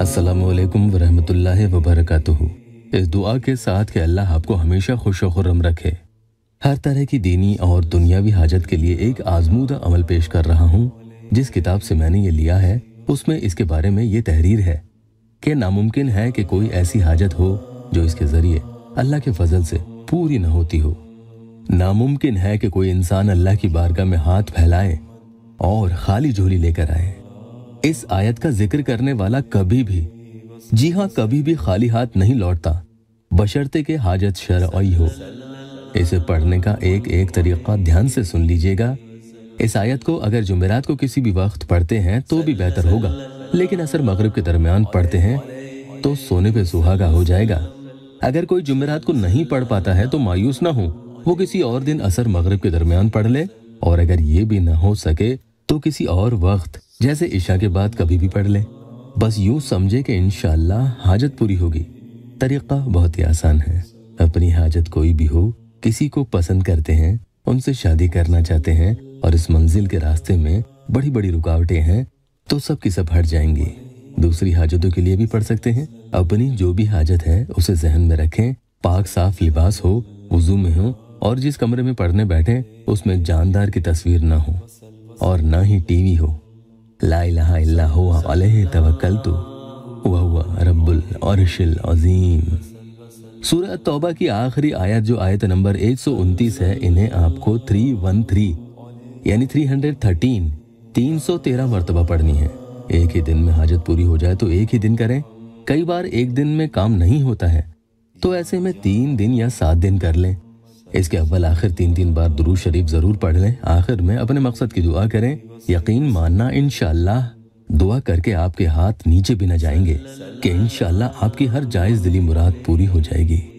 असलकम वरहमल वबरक इस दुआ के साथ के अल्लाह आपको हमेशा खुश खुरम रखे हर तरह की दीनी और दुनियावी हाजत के लिए एक आजमूदा अमल पेश कर रहा हूँ जिस किताब से मैंने ये लिया है उसमें इसके बारे में ये तहरीर है कि नामुमकिन है कि कोई ऐसी हाजत हो जो इसके ज़रिए अल्लाह के फजल से पूरी न होती हो नामुमकिन है कि कोई इंसान अल्लाह की बारगाह में हाथ फैलाए और खाली झोली लेकर आए इस आयत का जिक्र करने वाला कभी भी जी हाँ कभी भी खाली हाथ नहीं लौटता बशर्ते के हाजत शर हो इसे पढ़ने का एक एक तरीका ध्यान से सुन लीजिएगा इस आयत को अगर जुमेरात को किसी भी वक्त पढ़ते हैं तो भी बेहतर होगा लेकिन असर मगरब के दरमियान पढ़ते हैं तो सोने पे सुहागा हो जाएगा अगर कोई जुमेरात को नहीं पढ़ पाता है तो मायूस ना हो वो किसी और दिन असर मगरब के दरमियान पढ़ ले और अगर ये भी ना हो सके तो किसी और वक्त जैसे ईशा के बाद कभी भी पढ़ लें बस यूं समझे कि इनशाला हाजत पूरी होगी तरीका बहुत ही आसान है अपनी हाजत कोई भी हो किसी को पसंद करते हैं उनसे शादी करना चाहते हैं और इस मंजिल के रास्ते में बड़ी बड़ी रुकावटें हैं तो सब की सब हट जाएंगी दूसरी हाजतों के लिए भी पढ़ सकते हैं अपनी जो भी हाजत है उसे जहन में रखें पाक साफ लिबास हो वजू में हो और जिस कमरे में पढ़ने बैठे उसमें जानदार की तस्वीर ना हो और ना ही टीवी हो ला इलाहा इल्ला हुआ अलैहि तवक्कलतु हुआ हुआ रब्बुल अरशिल अजीम सूरह तौबा की आखिरी आयत जो आयत नंबर एक है इन्हें आपको 313 यानी 313 313 मरतबा पढ़नी है एक ही दिन में हाजत पूरी हो जाए तो एक ही दिन करें कई बार एक दिन में काम नहीं होता है तो ऐसे में तीन दिन या सात दिन कर लें इसके अव्वल आखिर तीन तीन बार दरू शरीफ ज़रूर पढ़ लें आखिर में अपने मकसद की दुआ करें यकीन मानना इनशाला दुआ करके आपके हाथ नीचे भी न जाएंगे कि इन आपकी हर जायज़ दिली मुराद पूरी हो जाएगी